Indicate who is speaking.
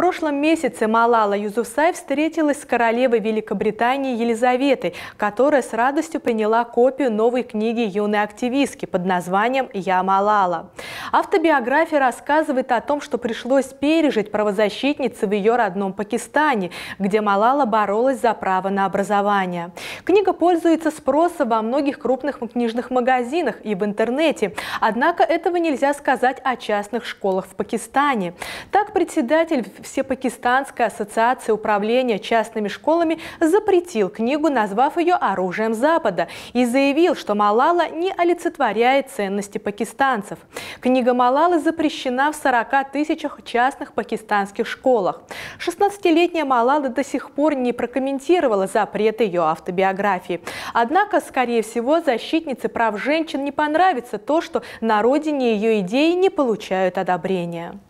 Speaker 1: прошлом месяце Малала Юзусай встретилась с королевой Великобритании Елизаветой, которая с радостью приняла копию новой книги юной активистки под названием «Я Малала». Автобиография рассказывает о том, что пришлось пережить правозащитнице в ее родном Пакистане, где Малала боролась за право на образование. Книга пользуется спросом во многих крупных книжных магазинах и в интернете. Однако этого нельзя сказать о частных школах в Пакистане. Так председатель Всепакистанской ассоциации управления частными школами запретил книгу, назвав ее «Оружием Запада» и заявил, что Малала не олицетворяет ценности пакистанцев. Книга Книга Малалы запрещена в 40 тысячах частных пакистанских школах. 16-летняя Малала до сих пор не прокомментировала запрет ее автобиографии. Однако, скорее всего, защитнице прав женщин не понравится то, что на родине ее идеи не получают одобрения.